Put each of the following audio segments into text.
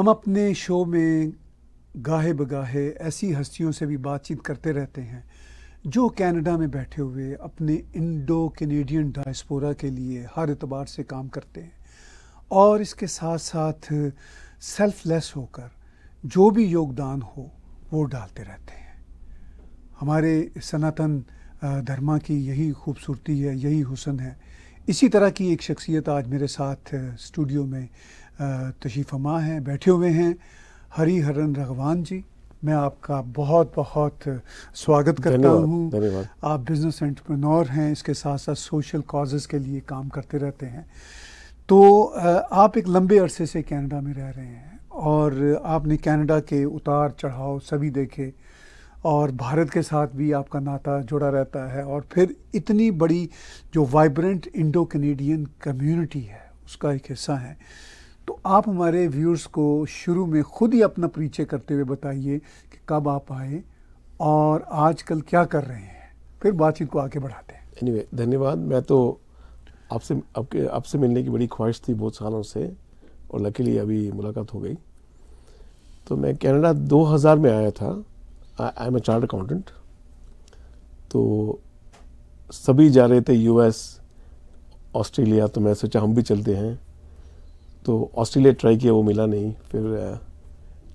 हम अपने शो में गाहे बगाहे ऐसी हस्तियों से भी बातचीत करते रहते हैं जो कनाडा में बैठे हुए अपने इंडो कैनेडियन डायस्पोरा के लिए हर एतबार से काम करते हैं और इसके साथ साथ सेल्फलेस होकर जो भी योगदान हो वो डालते रहते हैं हमारे सनातन धर्मा की यही खूबसूरती है यही हुसन है इसी तरह की एक शख्सियत आज मेरे साथ स्टूडियो में तशीफ फमा हैं बैठे हुए हैं हरी हरन रघवान जी मैं आपका बहुत बहुत स्वागत करता हूँ आप बिजनेस एंटरप्रेन्योर हैं इसके साथ साथ सोशल कॉजेज़ के लिए काम करते रहते हैं तो आप एक लंबे अरसे से कनाडा में रह रहे हैं और आपने कनाडा के उतार चढ़ाव सभी देखे और भारत के साथ भी आपका नाता जुड़ा रहता है और फिर इतनी बड़ी जो वाइब्रेंट इंडो कनेडियन कम्युनिटी है उसका एक हिस्सा है आप हमारे व्यूअर्स को शुरू में खुद ही अपना परिचय करते हुए बताइए कि कब आप आए और आजकल क्या कर रहे हैं फिर बातचीत को आगे बढ़ाते हैं एनीवे anyway, धन्यवाद मैं तो आपसे आपके आपसे मिलने की बड़ी ख्वाहिश थी बहुत सालों से और लकीली अभी मुलाकात हो गई तो मैं कनाडा 2000 में आया था I am a chartered accountant तो सभी जा रहे थे यूएस ऑस्ट्रेलिया तो मैं सोचा हम भी चलते हैं तो ऑस्ट्रेलिया ट्राई किया वो मिला नहीं फिर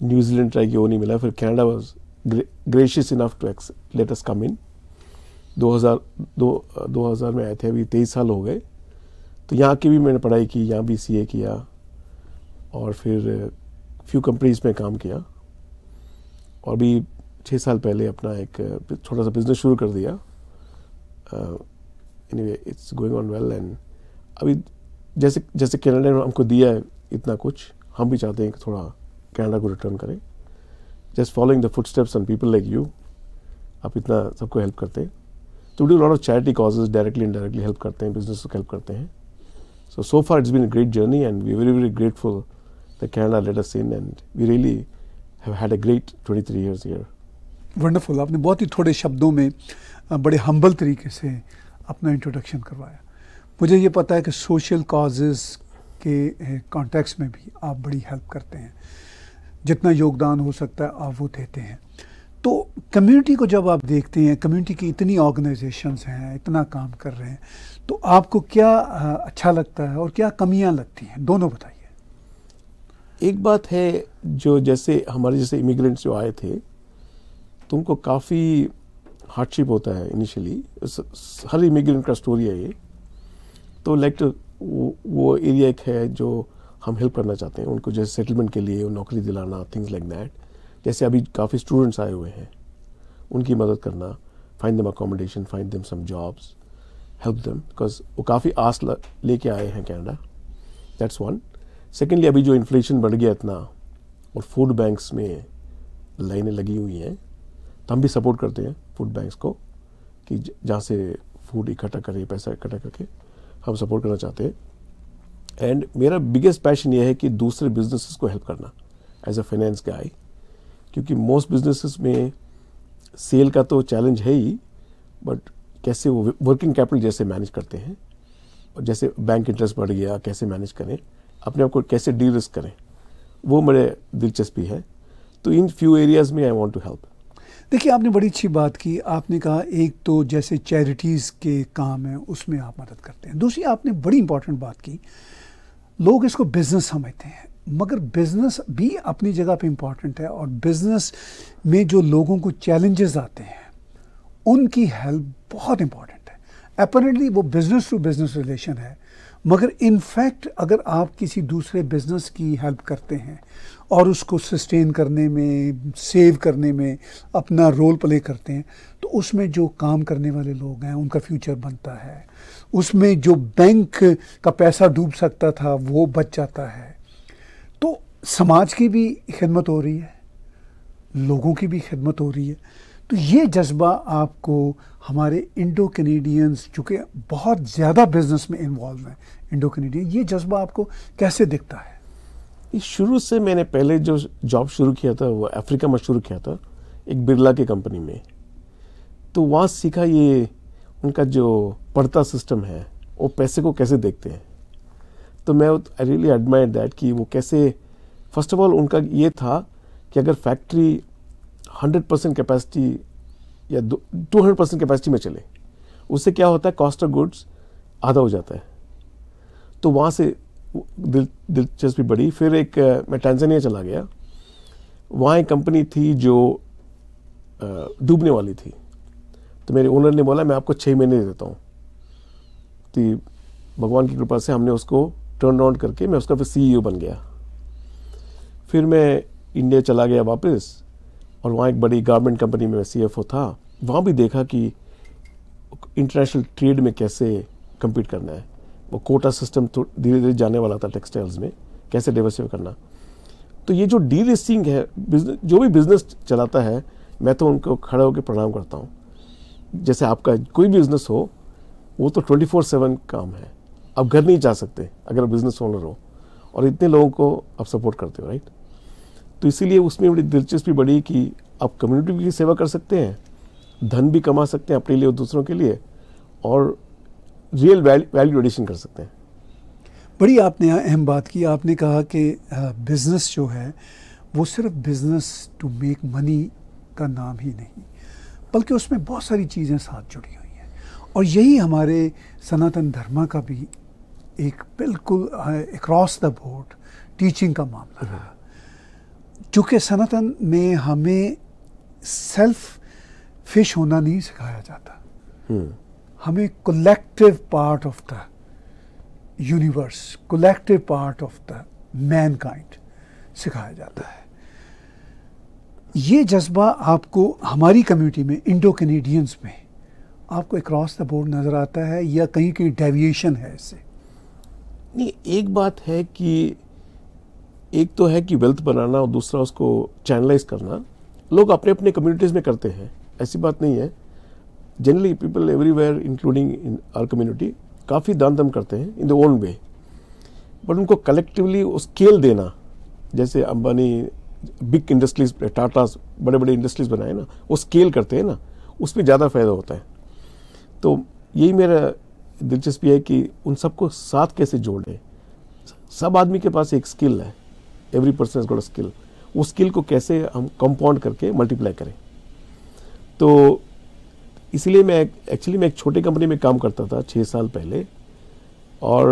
न्यूजीलैंड uh, ट्राई किया वो नहीं मिला फिर Canada was gracious enough to let us come in 2000 दो, 2000 uh, में आए थे अभी तेईस साल हो गए तो यहाँ की भी मैंने पढ़ाई की यहाँ बी सी ए किया और फिर फ्यू uh, कंपनीज में काम किया और भी छः साल पहले अपना एक छोटा सा बिजनेस शुरू कर दिया anyway it's going on well and अभी जैसे जैसे कैनेडा ने हमको दिया है इतना कुछ हम भी चाहते हैं कि थोड़ा कैनेडा को रिटर्न करें just following the footsteps and people like you आप इतना सबको हेल्प करते हैं तो do lot of charity causes directly indirectly help करते हैं बिजनेस को हेल्प करते हैं so so far it's been a great journey and we very very grateful the Canada let us in and we really have had a great twenty three years here. Wonderful आपने बहुत ही थोड़े शब्दों में बड़े humble तरीके से अपना introduction करवाया मुझे ये पता है कि सोशल काजेज़ के कॉन्टेक्स में भी आप बड़ी हेल्प करते हैं जितना योगदान हो सकता है आप वो देते हैं तो कम्युनिटी को जब आप देखते हैं कम्युनिटी की इतनी ऑर्गेनाइजेशंस हैं इतना काम कर रहे हैं तो आपको क्या अच्छा लगता है और क्या कमियां लगती हैं दोनों बताइए एक बात है जो जैसे हमारे जैसे इमिग्रेंट्स जो आए थे तुमको काफ़ी हार्डशिप होता है इनिशियली हर इमिग्रेंट का स्टोरी है ये तो लाइक तो वो, वो एरिया एक है जो हम हेल्प करना चाहते हैं उनको जैसे सेटलमेंट के लिए नौकरी दिलाना थिंग्स लाइक दैट जैसे अभी काफ़ी स्टूडेंट्स आए हुए हैं उनकी मदद करना find them accommodation find them some jobs help them because वो काफ़ी आस लेके आए हैं कैनेडा दैट्स वन सेकेंडली अभी जो इन्फ्लेशन बढ़ गया इतना और फूड बैंक्स में लाइनें लगी हुई हैं तो हम भी सपोर्ट करते हैं फूड बैंक्स को कि जहाँ से फूड इकट्ठा करें पैसा इकट्ठा करके हम सपोर्ट करना चाहते हैं एंड मेरा बिगेस्ट पैशन ये है कि दूसरे बिजनेसेस को हेल्प करना एज अ फाइनेंस गाय क्योंकि मोस्ट बिजनेसेस में सेल का तो चैलेंज है ही बट कैसे वो वर्किंग कैपिटल जैसे मैनेज करते हैं और जैसे बैंक इंटरेस्ट बढ़ गया कैसे मैनेज करें अपने आप को कैसे डी रिस्क करें वो मेरे दिलचस्पी है तो इन फ्यू एरियाज़ में आई वॉन्ट टू हेल्प देखिए आपने बड़ी अच्छी बात की आपने कहा एक तो जैसे चैरिटीज़ के काम हैं उसमें आप मदद करते हैं दूसरी आपने बड़ी इंपॉर्टेंट बात की लोग इसको बिज़नेस समझते हैं मगर बिज़नेस भी अपनी जगह पे इम्पॉर्टेंट है और बिज़नेस में जो लोगों को चैलेंजेस आते हैं उनकी हेल्प बहुत इम्पॉर्टेंट है अपरेंटली वो बिज़नेस टू बिज़नेस रिलेशन है मगर इनफैक्ट अगर आप किसी दूसरे बिजनेस की हेल्प करते हैं और उसको सस्टेन करने में सेव करने में अपना रोल प्ले करते हैं तो उसमें जो काम करने वाले लोग हैं उनका फ्यूचर बनता है उसमें जो बैंक का पैसा डूब सकता था वो बच जाता है तो समाज की भी खिदमत हो रही है लोगों की भी खिदमत हो रही है तो ये जज्बा आपको हमारे इंडो कैनेडियंस चूँकि बहुत ज़्यादा बिजनेस में इन्वॉल्व हैं इंडो कैनेडियन ये जज्बा आपको कैसे दिखता है ये शुरू से मैंने पहले जो जॉब शुरू किया था वो अफ्रीका में शुरू किया था एक बिरला की कंपनी में तो वहाँ सीखा ये उनका जो पढ़ता सिस्टम है वो पैसे को कैसे देखते हैं तो मैं आई रियली एडमायर दैट कि वो कैसे फर्स्ट ऑफ ऑल उनका ये था कि अगर फैक्ट्री हंड्रेड परसेंट कैपेसिटी या टू हंड्रेड परसेंट कैपेसिटी में चले उससे क्या होता है कॉस्ट ऑफ गुड्स आधा हो जाता है तो वहाँ से दिल दिलचस्पी बढ़ी फिर एक मैं टांजानिया चला गया वहाँ एक कंपनी थी जो डूबने वाली थी तो मेरे ओनर ने बोला मैं आपको छः महीने दे देता हूँ तो भगवान की कृपा से हमने उसको टर्न राउंड करके मैं उसका फिर सीईओ बन गया फिर मैं इंडिया चला गया वापस और वहाँ एक बड़ी गारमेंट कंपनी में सी एफ था वहाँ भी देखा कि इंटरनेशनल ट्रेड में कैसे कम्पीट करना है वो कोटा तो सिस्टम धीरे धीरे जाने वाला था टेक्सटाइल्स में कैसे डाइवर्सिफाई करना तो ये जो डी रिस्टिंग है जो भी बिजनेस चलाता है मैं तो उनको खड़े होकर प्रणाम करता हूँ जैसे आपका कोई बिजनेस हो वो तो ट्वेंटी फोर सेवन काम है आप घर नहीं जा सकते अगर बिजनेस ओनर हो और इतने लोगों को आप सपोर्ट करते हो राइट तो इसीलिए उसमें बड़ी दिलचस्पी बढ़ी कि आप कम्युनिटी की सेवा कर सकते हैं धन भी कमा सकते हैं अपने लिए और दूसरों के लिए और रियल वैल्यू एडिशन कर सकते हैं बड़ी आपने अहम बात की आपने कहा कि बिज़नेस जो है वो सिर्फ बिज़नेस टू मेक मनी का नाम ही नहीं बल्कि उसमें बहुत सारी चीज़ें साथ जुड़ी हुई हैं और यही हमारे सनातन धर्मा का भी एक बिल्कुल अक्रॉस द बोर्ड टीचिंग का मामला रहा चूँकि सनातन में हमें सेल्फ फिश होना नहीं सिखाया जाता हम्म। हमें collective part of the universe collective part of the mankind सिखाया जाता है ये जज्बा आपको हमारी कम्युनिटी में इंडो कैनेडियंस में आपको अक्रॉस द बोर्ड नज़र आता है या कहीं कहीं डेविएशन है इससे नहीं एक बात है कि एक तो है कि वेल्थ बनाना और दूसरा उसको चैनलाइज करना लोग अपने अपने कम्युनिटीज़ में करते हैं ऐसी बात नहीं है generally people everywhere including in our community काफ़ी दान दम करते हैं in the own way but उनको कलेक्टिवली स्केल देना जैसे अंबानी बिग इंडस्ट्रीज टाटा बड़े बड़े इंडस्ट्रीज बनाए ना वो स्केल करते हैं ना उसमें ज़्यादा फायदा होता है तो यही मेरा दिलचस्पी है कि उन सबको साथ कैसे जोड़ें सब आदमी के पास एक स्किल है every person is got a skill उस स्किल को कैसे हम कंपाउंड करके मल्टीप्लाई करें तो इसलिए मैं एक्चुअली मैं एक छोटी कंपनी में काम करता था छः साल पहले और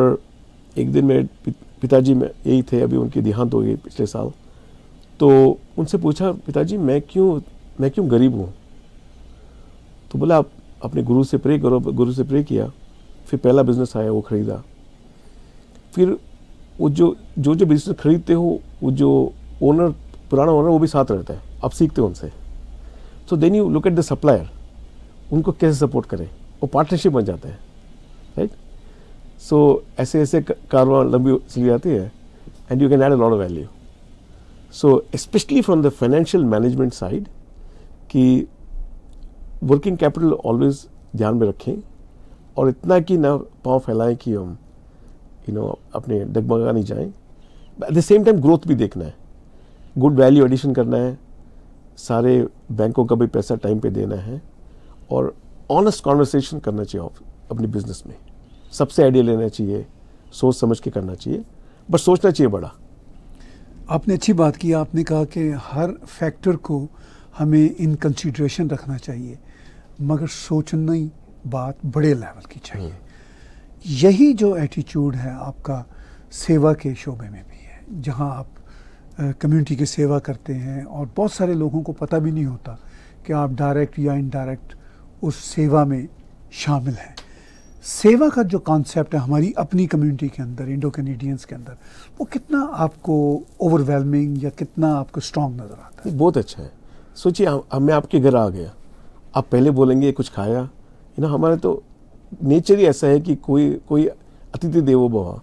एक दिन मेरे पिताजी में यही थे अभी उनकी देहांत हो गई पिछले साल तो उनसे पूछा पिताजी मैं क्यों मैं क्यों गरीब हूँ तो बोला आप अपने गुरु से प्रे करो गुरु से प्रे किया फिर पहला बिजनेस आया वो ख़रीदा फिर वो जो जो जो बिजनेस खरीदते हो वो जो ओनर पुराना ओनर वो भी साथ रहता है आप सीखते हो उनसे so then you look at the supplier उनको कैसे सपोर्ट करें वो पार्टनरशिप बन जाता है राइट सो ऐसे ऐसे कारवा लंबी चली जाती है and you can add a lot of value so specially from the financial management side कि वर्किंग कैपिटल ऑलवेज ध्यान में रखें और इतना कि ना पाँव फैलाएं कि हम यू नो अपने डगमगा नहीं जाएं at the same time growth भी देखना है गुड वैल्यू एडिशन करना है सारे बैंकों का भी पैसा टाइम पे देना है और ऑनेस्ट कॉन्वर्सेशन करना चाहिए अपने बिजनेस में सबसे आइडिया लेना चाहिए सोच समझ के करना चाहिए बट सोचना चाहिए बड़ा आपने अच्छी बात की आपने कहा कि हर फैक्टर को हमें इन कंसिड्रेशन रखना चाहिए मगर सोचना ही बात बड़े लेवल की चाहिए हम्म। यही जो एटीट्यूड है आपका सेवा के शोबे में भी जहाँ जहां आप कम्युनिटी की सेवा करते हैं और बहुत सारे लोगों को पता भी नहीं होता कि आप डायरेक्ट या इनडायरेक्ट उस सेवा में शामिल हैं सेवा का जो कॉन्सेप्ट है हमारी अपनी कम्युनिटी के अंदर इंडो कैनेडियंस के अंदर वो कितना आपको ओवरवेलमिंग या कितना आपको स्ट्रांग नज़र आता है बहुत अच्छा है सोचिए हम मैं आपके घर आ गया आप पहले बोलेंगे कुछ खाया ना हमारा तो नेचर ही ऐसा है कि कोई कोई अतिथि देवो भवा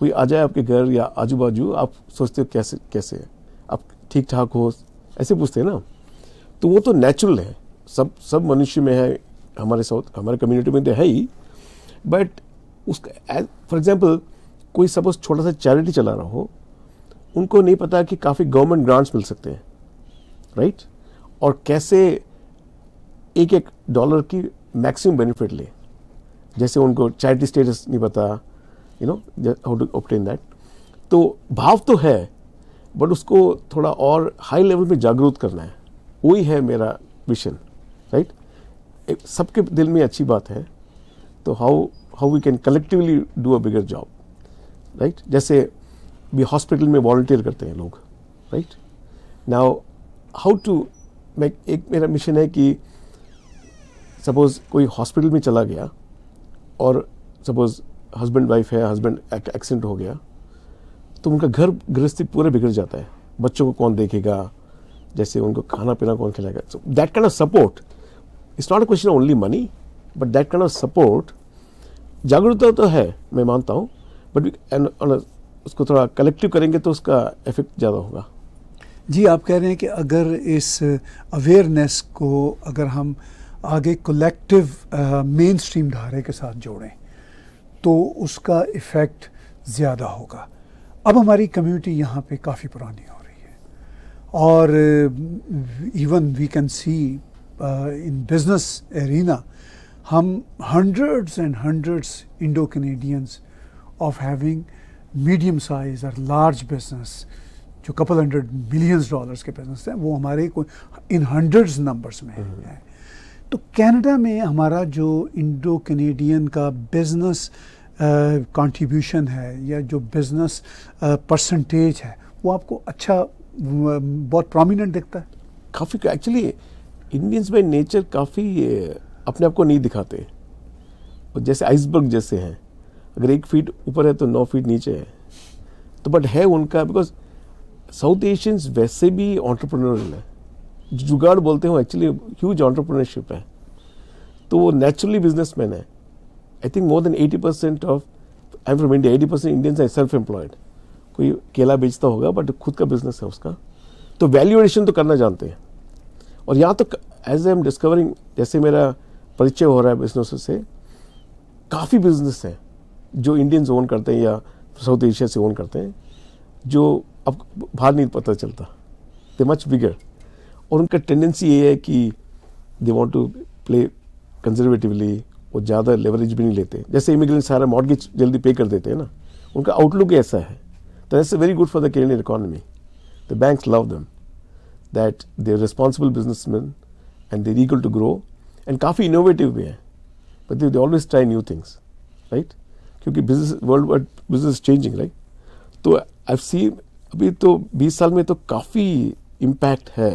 कोई आ जाए आपके घर या आजू बाजू आप सोचते हो कैसे कैसे है आप ठीक ठाक हो ऐसे पूछते हैं ना तो वो तो नेचुरल है सब सब मनुष्य में है हमारे साउथ हमारे कम्युनिटी में तो है ही बट उसका फॉर एग्जाम्पल कोई सपोज छोटा सा चैरिटी चला रहा हो उनको नहीं पता कि काफ़ी गवर्नमेंट ग्रांट्स मिल सकते हैं राइट और कैसे एक एक डॉलर की मैक्सिमम बेनिफिट ले जैसे उनको चैरिटी स्टेटस नहीं पता you know how to obtain that तो भाव तो है बट उसको थोड़ा और हाई लेवल में जागरूक करना है वही है मेरा मिशन राइट right? सबके दिल में अच्छी बात है तो how how we can collectively do a bigger job right जैसे भी हॉस्पिटल में वॉल्टियर करते हैं लोग राइट नाउ हाउ टू मैं एक मेरा मिशन है कि सपोज़ कोई हॉस्पिटल में चला गया और सपोज़ हस्बैंड वाइफ है हस्बैंड एक्सीडेंट हो गया तो उनका घर गृहस्थी पूरे बिगड़ जाता है बच्चों को कौन देखेगा जैसे उनको खाना पीना कौन खिलाएगा so that kind of support it's not a question only money but that kind of support जागरूकता तो है मैं मानता हूँ बट उसको थोड़ा कलेक्टिव करेंगे तो उसका इफेक्ट ज़्यादा होगा जी आप कह रहे हैं कि अगर इस अवेयरनेस को अगर हम आगे कलेक्टिव मेन स्ट्रीम धारे के साथ जोड़ें तो उसका इफ़ेक्ट ज़्यादा होगा अब हमारी कम्युनिटी यहाँ पे काफ़ी पुरानी हो रही है और even we can see in business arena हम hundreds and hundreds Indo Canadians of having medium size और लार्ज बिजनेस जो कपल हंड्रेड मिलियंस डॉलर्स के बिजनेस हैं वो हमारे को इन हंड्रेड्स नंबर्स में हम्म। हैं तो कनाडा में हमारा जो इंडो कनेडियन का बिज़नेस कंट्रीब्यूशन uh, है या जो बिज़नेस परसेंटेज uh, है वो आपको अच्छा uh, बहुत प्रोमिनेंट दिखता है काफ़ी एक्चुअली इंडियंस में नेचर काफ़ी अपने आप को नहीं दिखाते और जैसे आइसबर्ग जैसे हैं अगर एक फीट ऊपर है तो नौ फीट नीचे है तो बट है उनका बिकॉज साउथ एशियंस वैसे भी ऑन्टरप्रनोरल है जुगाड़ बोलते हो एक्चुअली ह्यूज ऑन्टरप्रनरशिप है तो वो नेचुरली बिजनेस मैन है I think more than eighty percent of I am from India eighty percent Indians I self employed कोई केला बेचता होगा बट खुद का बिजनेस है उसका तो वैल्यूएशन तो करना जानते हैं और यहाँ तो एज आई एम डिस्कवरिंग जैसे मेरा परिचय हो रहा है बिजनेस से काफ़ी बिजनेस हैं जो इंडियंस ओन करते हैं या साउथ एशिया से ओन करते हैं जो अब बाहर नहीं पता चलता दे मच बिगड़ और उनका टेंडेंसी ये है कि they want to play conservatively वो ज़्यादा लेवरेज भी नहीं लेते जैसे इमिग्रेंट सारा मॉडगेज जल्दी पे कर देते हैं ना उनका आउटलुक ऐसा है तो that's very good for the Canadian economy the banks love them that they are responsible businessman and they're eager to grow and काफ़ी इनोवेटिव भी हैं but they always try new things right क्योंकि business worldwide business changing right तो I सी अभी तो 20 साल में तो काफ़ी इम्पैक्ट है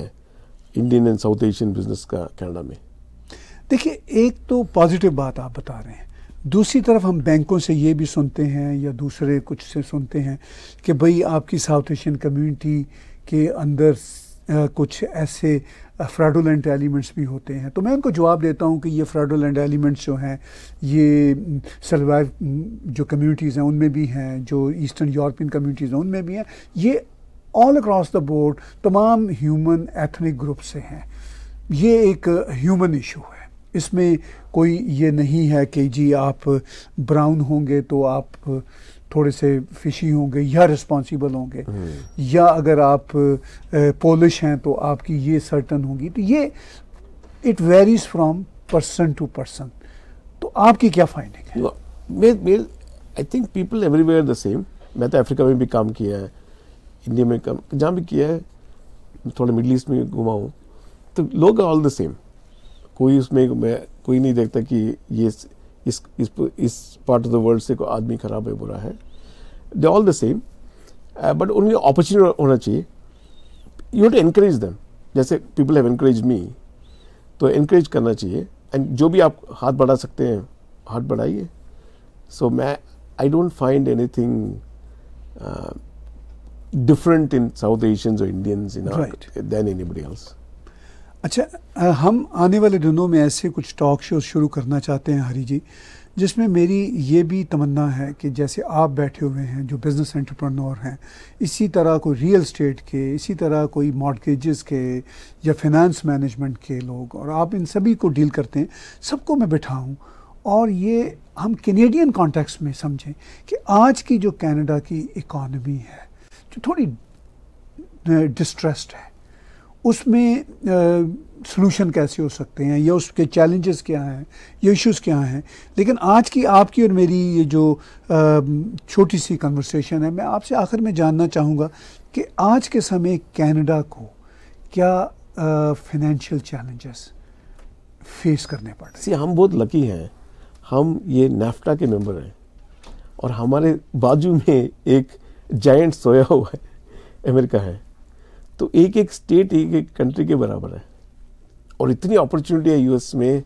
Indian and South Asian business का कनाडा में देखिए एक तो पॉजिटिव बात आप बता रहे हैं दूसरी तरफ हम बैंकों से ये भी सुनते हैं या दूसरे कुछ से सुनते हैं कि भाई आपकी साउथ एशियन कम्युनिटी के अंदर कुछ ऐसे फ्रॉडोलेंट एलिमेंट्स भी होते हैं तो मैं उनको जवाब देता हूँ कि ये फ्रॉडोलेंट एलिमेंट्स जो हैं ये सलवार जो कम्युनिटीज़ हैं उनमें भी हैं जो ईस्टर्न यूरोपियन कम्युनिटीज़ हैं उनमें भी हैं ये ऑल अक्रॉस द बोर्ड तमाम ह्यूमन एथनिक ग्रुप से हैं ये एक ह्यूमन इशू है इसमें कोई ये नहीं है कि जी आप ब्राउन होंगे तो आप थोड़े से फिशी होंगे या रिस्पॉन्सिबल होंगे हम्म। या अगर आप पोलिश हैं तो आपकी ये सर्टन होगी तो ये it varies from person to person तो आपकी क्या फाइंडिंग है I think people everywhere the same मैं तो अफ्रीका में भी काम किया है इंडिया में कम जहाँ भी किया है थोड़ा मिडल ईस्ट में घुमा हूँ तो लोग ऑल द सेम कोई उसमें मैं कोई नहीं देखता कि ये इस इस इस, इस पार्ट ऑफ द वर्ल्ड से कोई आदमी ख़राब है बुरा है they all the same but उनके अपॉर्चुनिटी होना चाहिए you have to encourage them जैसे पीपल हैव एनकरेज मी तो एनकरेज करना चाहिए एंड जो भी आप हाथ बढ़ा सकते हैं हाथ बढ़ाइए सो so, मैं I don't find anything different in South Asians or Indians in right. than anybody else. अच्छा हम आने वाले दिनों में ऐसे कुछ टॉक शो शुरू करना चाहते हैं हरी जी जिसमें मेरी ये भी तमन्ना है कि जैसे आप बैठे हुए हैं जो बिज़नेस एंटरप्रेन्योर हैं इसी तरह कोई रियल स्टेट के इसी तरह कोई मॉडगेजेस के या फिनेंस मैनेजमेंट के लोग और आप इन सभी को डील करते हैं सबको मैं बैठाऊँ और ये हम कैनेडियन कॉन्टेक्स्ट में समझें कि आज की जो कैनेडा की इकॉनमी है जो तो थोड़ी डिस्ट्रेस्ड है उसमें सोल्यूशन कैसे हो सकते हैं या उसके चैलेंजेस क्या हैं या इश्यूज क्या हैं लेकिन आज की आपकी और मेरी ये जो छोटी सी कन्वर्सेशन है मैं आपसे आखिर में जानना चाहूँगा कि आज के समय कैनेडा को क्या फिनेंशियल चैलेंजेस फेस करने पड़े हैं हम बहुत लकी हैं हम ये नेफ्टा के मेंबर हैं और हमारे बाजू में एक जाइंट सोया हुआ है अमेरिका है तो एक एक स्टेट एक एक कंट्री के बराबर है और इतनी अपॉर्चुनिटी है यूएस में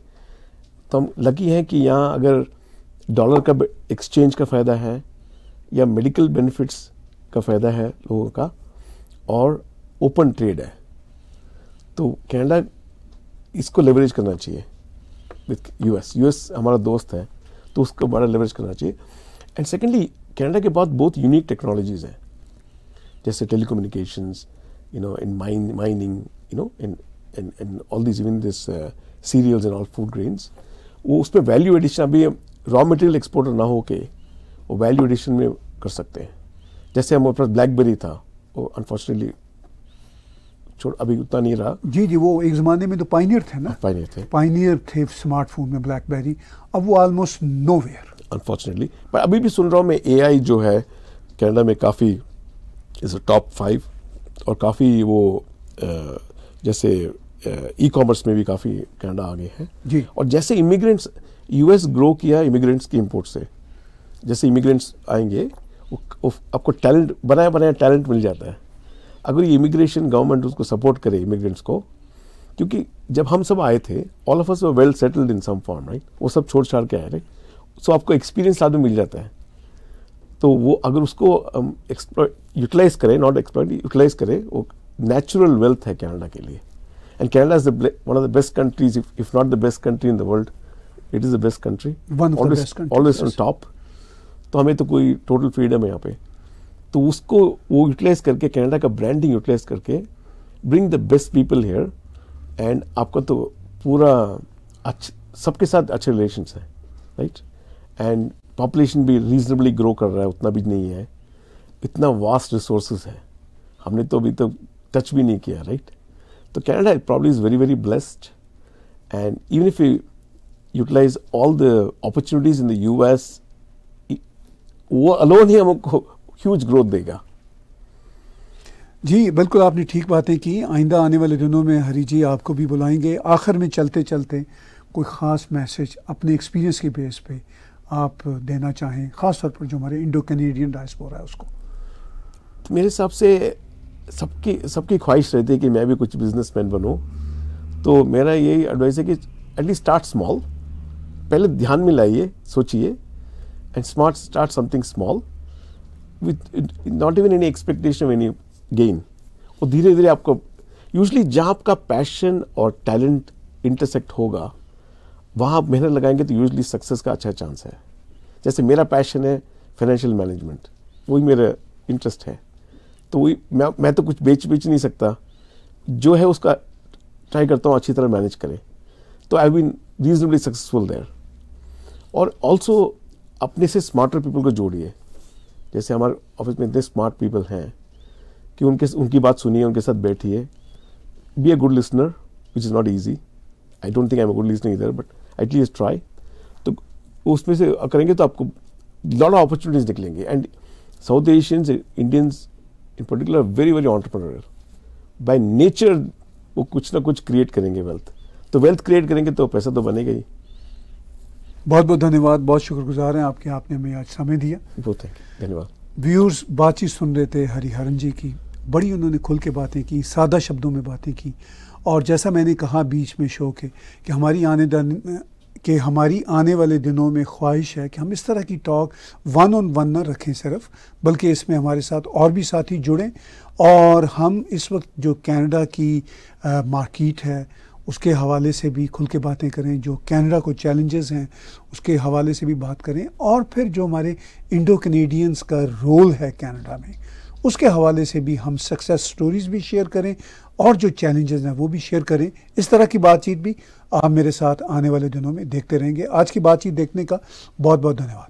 तो हम लकी हैं कि यहाँ अगर डॉलर का एक्सचेंज का फ़ायदा है या मेडिकल बेनिफिट्स का फ़ायदा है लोगों का और ओपन ट्रेड है तो कैनेडा इसको लेवरेज करना चाहिए विथ यूएस यूएस हमारा दोस्त है तो उसको बड़ा लेवरेज करना चाहिए एंड सेकेंडली कनाडा के बाद बहुत यूनिक टेक्नोलॉजीज़ हैं जैसे telecommunication you know in mine mining you know in in in all this even this cereals and all food grains वो उसमें वैल्यू एडिशन अभी रॉ मटेरियल एक्सपोर्टर ना हो के वो वैल्यू एडिशन में कर सकते हैं जैसे हमारे पास ब्लैकबेरी था वो अनफॉर्चुनेटली छोड़ अभी उतना नहीं रहा जी जी वो एक ज़माने में तो पाइनियर थे ना पाइनियर हाँ, थे पाइनियर थे स्मार्टफोन में ब्लैकबेरी अब वो ऑलमोस्ट नो वेयर अनफॉर्चुनेटली पर अभी भी सुन रहा हूँ मैं ए जो है कैनेडा में काफ़ी इज़ टॉप फाइव और काफ़ी वो जैसे ई कॉमर्स में भी काफ़ी कैनेडा आगे है जी और जैसे इमिग्रेंट्स यूएस ग्रो किया इमिग्रेंट्स की इम्पोर्ट से जैसे इमिग्रेंट्स आएंगे वो, वो आपको टैलेंट बनाया बनाया टैलेंट मिल जाता है अगर ये इमिग्रेशन गवर्नमेंट उसको सपोर्ट करे इमिग्रेंट्स को क्योंकि जब हम सब आए थे all of us well settled in some form right वो सब छोड़ छाड़ के आए राइट सो आपको एक्सपीरियंस में मिल जाता है तो वो अगर उसको यूटिलाइज करें नॉट एक्सप्लॉइट यूटिलाइज करें वो नेचुरल वेल्थ है कनाडा के लिए and Canada is one of the best countries if not the best country in the world it is the best country always on top तो हमें तो कोई टोटल फ्रीडम है यहाँ पे तो उसको वो यूटिलाइज करके कनाडा का ब्रांडिंग यूटिलाइज करके bring the best people here and आपका तो पूरा अच्छा सबके साथ अच्छे रिलेशन है राइट right? एंड पॉपुलेशन भी रीजनेबली ग्रो कर रहा है उतना भी नहीं है इतना वास्ट रिसोर्स है हमने तो अभी तक तो टच भी नहीं किया राइट तो Canada probably is very very blessed and even if you utilize all the opportunities in the U S वो अलोन ही हमको ह्यूज ग्रोथ देगा जी बिल्कुल आपने ठीक बातें की आइंदा आने वाले दिनों में हरी जी आपको भी बुलाएंगे आखिर में चलते चलते कोई ख़ास मैसेज अपने एक्सपीरियंस के बेस पे आप देना चाहें ख़ास तौर पर जो हमारे इंडो कैनेडियन डायस्पोरा है उसको तो मेरे हिसाब से सबकी सबकी ख्वाहिश रहती है कि मैं भी कुछ बिजनेसमैन बनूं तो मेरा यही एडवाइस है कि एटलीस्ट स्टार्ट स्मॉल पहले ध्यान में लाइए सोचिए and smart start something small with not even any expectation any gain और धीरे धीरे आपको यूजली जहाँ आपका पैशन और टैलेंट इंटरसेक्ट होगा वहाँ आप मेहनत लगाएंगे तो यूजली सक्सेस का अच्छा चांस है जैसे मेरा पैशन है फाइनेंशियल मैनेजमेंट वही मेरा इंटरेस्ट है तो वही मैं मैं तो कुछ बेच बेच नहीं सकता जो है उसका ट्राई करता हूँ अच्छी तरह मैनेज करें तो I been reasonably successful there और ऑल्सो अपने से स्मार्टर पीपल को जोड़िए जैसे हमारे ऑफिस में इतने स्मार्ट पीपल हैं कि उनके उनकी बात सुनिए उनके साथ बैठिए be a good listener which is not easy I don't think I am good listener इधर बट एटलीस्ट ट्राई तो उसमें से करेंगे तो आपको लॉट ऑफ अपॉर्चुनिटीज निकलेंगे and South Asians Indians in particular very very entrepreneur by nature वो कुछ ना कुछ क्रिएट करेंगे वेल्थ तो वेल्थ क्रिएट करेंगे तो पैसा तो बनेगा ही बहुत बहुत धन्यवाद बहुत शुक्रगुजार हैं आपके आपने हमें आज समय दिया बहुत थैंक धन्यवाद व्यूअर्स बातचीत सुन रहे थे हरिहरन जी की बड़ी उन्होंने खुल के बातें की सादा शब्दों में बातें की और जैसा मैंने कहा बीच में शो के कि हमारी आने के हमारी आने वाले दिनों में ख्वाहिश है कि हम इस तरह की टॉक वन ऑन वन ना रखें सिर्फ बल्कि इसमें हमारे साथ और भी साथी जुड़ें और हम इस वक्त जो कनाडा की मार्केट है उसके हवाले से भी खुल के बातें करें जो कनाडा को चैलेंजेस हैं उसके हवाले से भी बात करें और फिर जो हमारे इंडो कनेडियंस का रोल है कनाडा में उसके हवाले से भी हम सक्सेस स्टोरीज भी शेयर करें और जो चैलेंजेस हैं वो भी शेयर करें इस तरह की बातचीत भी आप मेरे साथ आने वाले दिनों में देखते रहेंगे आज की बातचीत देखने का बहुत बहुत धन्यवाद